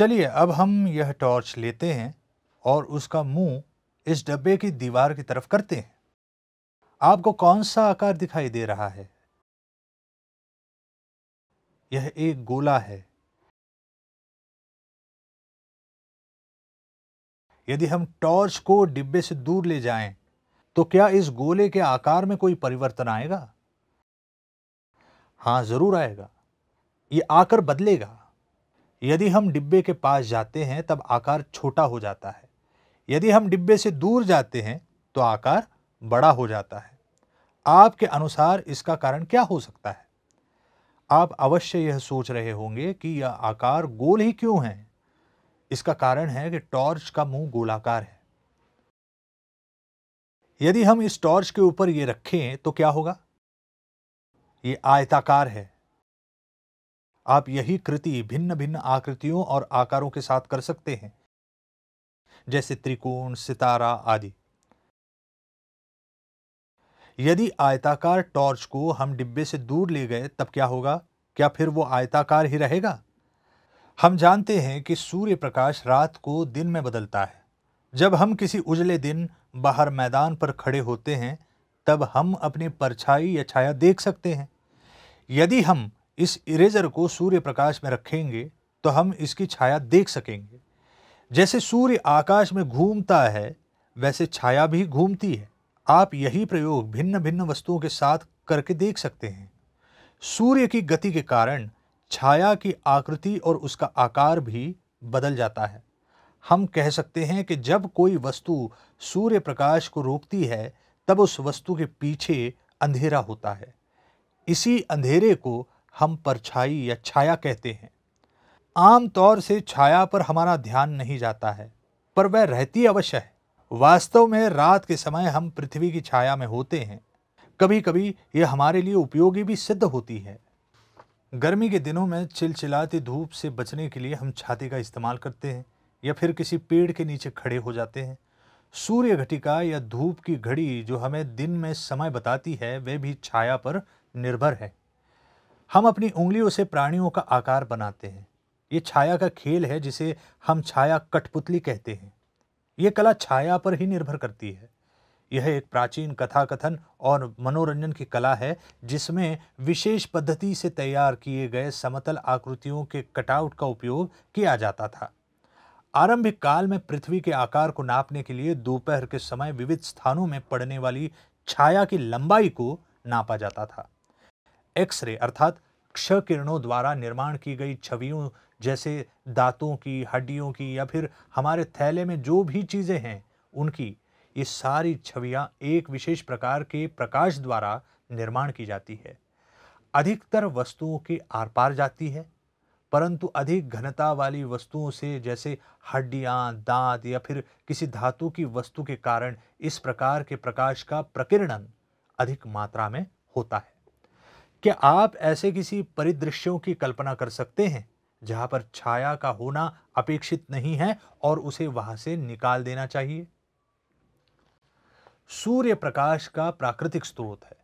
चलिए अब हम यह टॉर्च लेते हैं और उसका मुंह इस डब्बे की दीवार की तरफ करते हैं आपको कौन सा आकार दिखाई दे रहा है यह एक गोला है यदि हम टॉर्च को डिब्बे से दूर ले जाएं, तो क्या इस गोले के आकार में कोई परिवर्तन आएगा हाँ जरूर आएगा ये आकर बदलेगा यदि हम डिब्बे के पास जाते हैं तब आकार छोटा हो जाता है यदि हम डिब्बे से दूर जाते हैं तो आकार बड़ा हो जाता है आपके अनुसार इसका कारण क्या हो सकता है आप अवश्य यह सोच रहे होंगे कि यह आकार गोल ही क्यों है इसका कारण है कि टॉर्च का मुंह गोलाकार है यदि हम इस टॉर्च के ऊपर ये रखें तो क्या होगा ये आयताकार है आप यही कृति भिन्न भिन्न आकृतियों और आकारों के साथ कर सकते हैं जैसे त्रिकोण सितारा आदि यदि आयताकार टॉर्च को हम डिब्बे से दूर ले गए तब क्या होगा क्या फिर वो आयताकार ही रहेगा हम जानते हैं कि सूर्य प्रकाश रात को दिन में बदलता है जब हम किसी उजले दिन बाहर मैदान पर खड़े होते हैं तब हम अपनी परछाई या छाया देख सकते हैं यदि हम इस इरेजर को सूर्य प्रकाश में रखेंगे तो हम इसकी छाया देख सकेंगे जैसे सूर्य आकाश में घूमता है वैसे छाया भी घूमती है आप यही प्रयोग भिन्न भिन्न वस्तुओं के साथ करके देख सकते हैं सूर्य की गति के कारण छाया की आकृति और उसका आकार भी बदल जाता है हम कह सकते हैं कि जब कोई वस्तु सूर्य प्रकाश को रोकती है तब उस वस्तु के पीछे अंधेरा होता है इसी अंधेरे को हम परछाई या छाया कहते हैं आम तौर से छाया पर हमारा ध्यान नहीं जाता है पर वह रहती अवश्य है वास्तव में रात के समय हम पृथ्वी की छाया में होते हैं कभी कभी यह हमारे लिए उपयोगी भी सिद्ध होती है गर्मी के दिनों में चिलचिलाती धूप से बचने के लिए हम छाती का इस्तेमाल करते हैं या फिर किसी पेड़ के नीचे खड़े हो जाते हैं सूर्य घटिका या धूप की घड़ी जो हमें दिन में समय बताती है वह भी छाया पर निर्भर है हम अपनी उंगलियों से प्राणियों का आकार बनाते हैं ये छाया का खेल है जिसे हम छाया कठपुतली कहते हैं ये कला छाया पर ही निर्भर करती है यह एक प्राचीन कथा कथन और मनोरंजन की कला है जिसमें विशेष पद्धति से तैयार किए गए समतल आकृतियों के कटआउट का उपयोग किया जाता था आरंभिक काल में पृथ्वी के आकार को नापने के लिए दोपहर के समय विविध स्थानों में पड़ने वाली छाया की लंबाई को नापा जाता था एक्सरे अर्थात क्ष किरणों द्वारा निर्माण की गई छवियों जैसे दांतों की हड्डियों की या फिर हमारे थैले में जो भी चीज़ें हैं उनकी ये सारी छवियाँ एक विशेष प्रकार के प्रकाश द्वारा निर्माण की जाती है अधिकतर वस्तुओं के आर पार जाती है परंतु अधिक घनता वाली वस्तुओं से जैसे हड्डियाँ दांत या फिर किसी धातु की वस्तु के कारण इस प्रकार के प्रकाश का प्रकीर्णन अधिक मात्रा में होता है क्या आप ऐसे किसी परिदृश्यों की कल्पना कर सकते हैं जहां पर छाया का होना अपेक्षित नहीं है और उसे वहां से निकाल देना चाहिए सूर्य प्रकाश का प्राकृतिक स्रोत है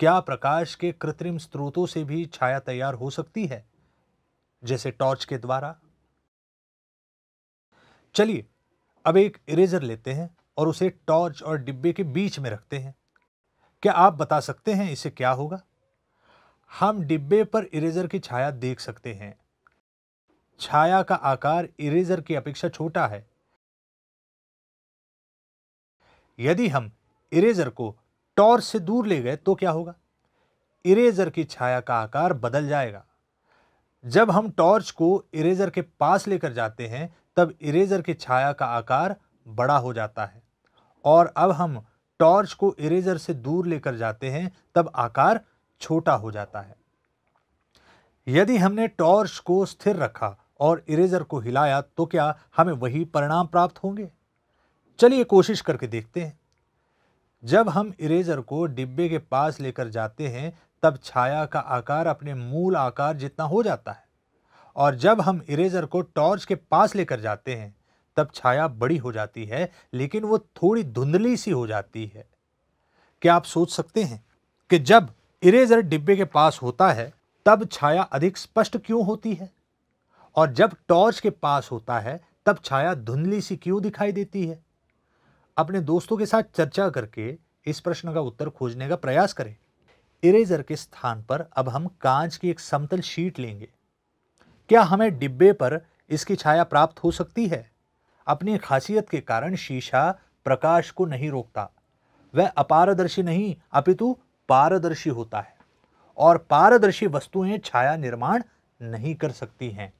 क्या प्रकाश के कृत्रिम स्रोतों से भी छाया तैयार हो सकती है जैसे टॉर्च के द्वारा चलिए अब एक इरेजर लेते हैं और उसे टॉर्च और डिब्बे के बीच में रखते हैं क्या आप बता सकते हैं इससे क्या होगा हम डिब्बे पर इरेजर की छाया देख सकते हैं छाया का आकार इरेजर की अपेक्षा छोटा है यदि हम इरेजर को टॉर्च से दूर ले गए तो क्या होगा इरेजर की छाया का आकार बदल जाएगा जब हम टॉर्च को इरेजर के पास लेकर जाते हैं तब इरेजर की छाया का आकार बड़ा हो जाता है और अब हम टॉर्च को इरेजर से दूर लेकर जाते हैं तब आकार छोटा हो जाता है यदि हमने टॉर्च को स्थिर रखा और इरेजर को हिलाया तो क्या हमें वही परिणाम प्राप्त होंगे चलिए कोशिश करके देखते हैं जब हम इरेजर को डिब्बे के पास लेकर जाते हैं तब छाया का आकार अपने मूल आकार जितना हो जाता है और जब हम इरेजर को टॉर्च के पास लेकर जाते हैं तब छाया बड़ी हो जाती है लेकिन वो थोड़ी धुंधली सी हो जाती है क्या आप सोच सकते हैं कि जब इरेजर डिब्बे के पास होता है तब छाया अधिक स्पष्ट क्यों होती है और जब टॉर्च के पास होता है तब छाया धुंधली सी क्यों दिखाई देती है अपने दोस्तों के साथ चर्चा करके इस प्रश्न का उत्तर खोजने का प्रयास करें इरेजर के स्थान पर अब हम कांच की एक समतल शीट लेंगे क्या हमें डिब्बे पर इसकी छाया प्राप्त हो सकती है अपनी खासियत के कारण शीशा प्रकाश को नहीं रोकता वह अपारदर्शी नहीं अपितु पारदर्शी होता है और पारदर्शी वस्तुएं छाया निर्माण नहीं कर सकती हैं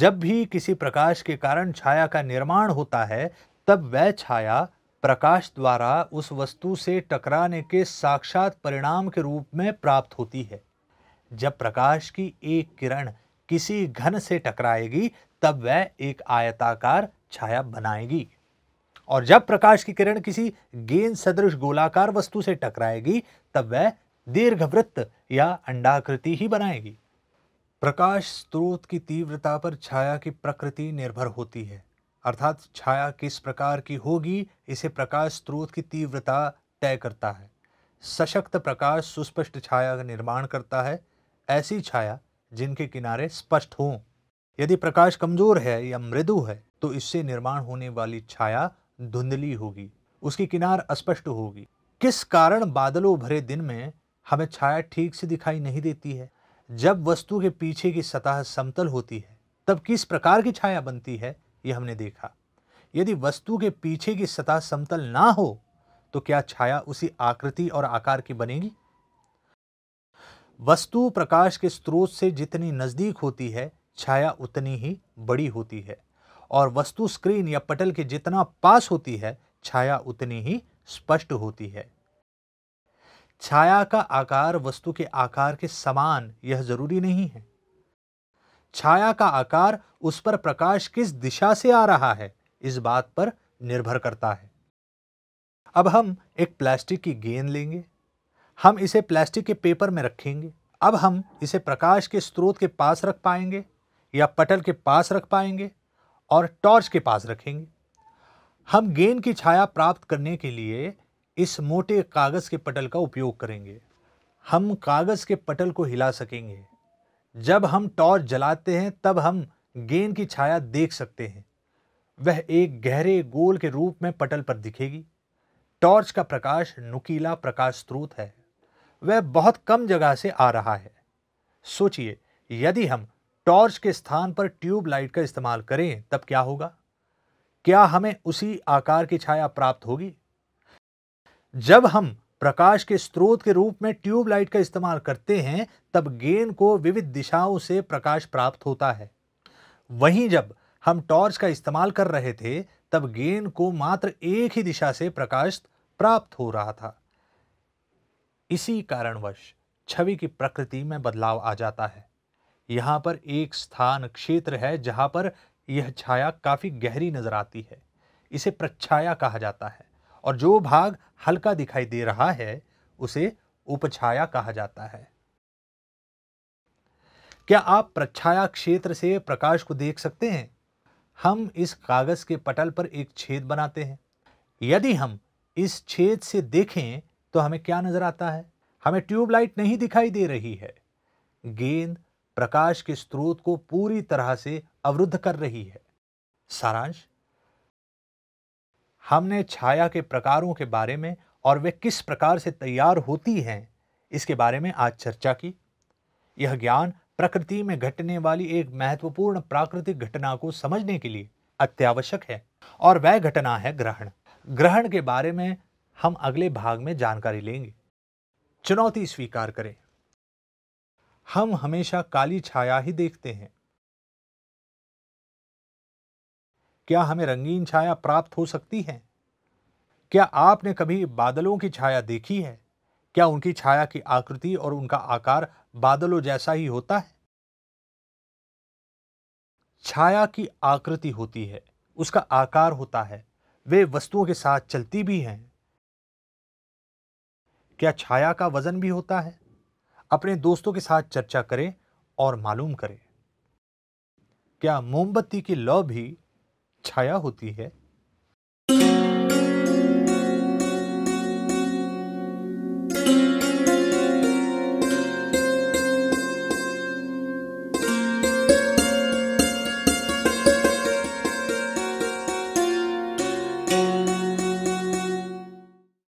जब भी किसी प्रकाश के कारण छाया का निर्माण होता है तब वह छाया प्रकाश द्वारा उस वस्तु से टकराने के साक्षात परिणाम के रूप में प्राप्त होती है जब प्रकाश की एक किरण किसी घन से टकराएगी तब वह एक आयताकार छाया बनाएगी और जब प्रकाश की किरण किसी गेंद सदृश गोलाकार वस्तु से टकराएगी तब वह दीर्घवृत्त या अंडाकृति ही बनाएगी प्रकाश स्रोत की तीव्रता पर छाया की प्रकृति निर्भर होती है अर्थात छाया किस प्रकार की होगी इसे प्रकाश स्रोत की तीव्रता तय करता है सशक्त प्रकाश सुस्पष्ट छाया का निर्माण करता है ऐसी छाया जिनके किनारे स्पष्ट हों यदि प्रकाश कमजोर है या मृदु है तो इससे निर्माण होने वाली छाया धुंधली होगी उसकी किनार अस्पष्ट होगी किस कारण बादलों भरे दिन में हमें छाया ठीक से दिखाई नहीं देती है जब वस्तु के पीछे की सतह समतल होती है तब किस प्रकार की छाया बनती है यह हमने देखा यदि वस्तु के पीछे की सतह समतल ना हो तो क्या छाया उसी आकृति और आकार की बनेगी वस्तु प्रकाश के स्रोत से जितनी नज़दीक होती है छाया उतनी ही बड़ी होती है और वस्तु स्क्रीन या पटल के जितना पास होती है छाया उतनी ही स्पष्ट होती है छाया का आकार वस्तु के आकार के समान यह जरूरी नहीं है छाया का आकार उस पर प्रकाश किस दिशा से आ रहा है इस बात पर निर्भर करता है अब हम एक प्लास्टिक की गेंद लेंगे हम इसे प्लास्टिक के पेपर में रखेंगे अब हम इसे प्रकाश के स्रोत के पास रख पाएंगे या पटल के पास रख पाएंगे और टॉर्च के पास रखेंगे हम गेंद की छाया प्राप्त करने के लिए इस मोटे कागज़ के पटल का उपयोग करेंगे हम कागज़ के पटल को हिला सकेंगे जब हम टॉर्च जलाते हैं तब हम गेंद की छाया देख सकते हैं वह एक गहरे गोल के रूप में पटल पर दिखेगी टॉर्च का प्रकाश नुकीला प्रकाश स्रोत है वह बहुत कम जगह से आ रहा है सोचिए यदि हम टॉर्च के स्थान पर ट्यूब लाइट का इस्तेमाल करें तब क्या होगा क्या हमें उसी आकार की छाया प्राप्त होगी जब हम प्रकाश के स्रोत के रूप में ट्यूब लाइट का इस्तेमाल करते हैं तब गेंद को विविध दिशाओं से प्रकाश प्राप्त होता है वहीं जब हम टॉर्च का इस्तेमाल कर रहे थे तब गेंद को मात्र एक ही दिशा से प्रकाश प्राप्त हो रहा था इसी कारणवश छवि की प्रकृति में बदलाव आ जाता है यहाँ पर एक स्थान क्षेत्र है जहाँ पर यह छाया काफ़ी गहरी नज़र आती है इसे प्रच्छाया कहा जाता है और जो भाग हल्का दिखाई दे रहा है उसे उपछाया कहा जाता है क्या आप प्रच्छाया क्षेत्र से प्रकाश को देख सकते हैं हम इस कागज़ के पटल पर एक छेद बनाते हैं यदि हम इस छेद से देखें तो हमें क्या नज़र आता है हमें ट्यूबलाइट नहीं दिखाई दे रही है गेंद प्रकाश के स्रोत को पूरी तरह से अवरुद्ध कर रही है सारांश हमने छाया के प्रकारों के बारे में और वे किस प्रकार से तैयार होती हैं इसके बारे में आज चर्चा की यह ज्ञान प्रकृति में घटने वाली एक महत्वपूर्ण प्राकृतिक घटना को समझने के लिए अत्यावश्यक है और वह घटना है ग्रहण ग्रहण के बारे में हम अगले भाग में जानकारी लेंगे चुनौती स्वीकार करें हम हमेशा काली छाया ही देखते हैं क्या हमें रंगीन छाया प्राप्त हो सकती है क्या आपने कभी बादलों की छाया देखी है क्या उनकी छाया की आकृति और उनका आकार बादलों जैसा ही होता है छाया की आकृति होती है उसका आकार होता है वे वस्तुओं के साथ चलती भी हैं क्या छाया का वजन भी होता है अपने दोस्तों के साथ चर्चा करें और मालूम करें क्या मोमबत्ती की लौ भी छाया होती है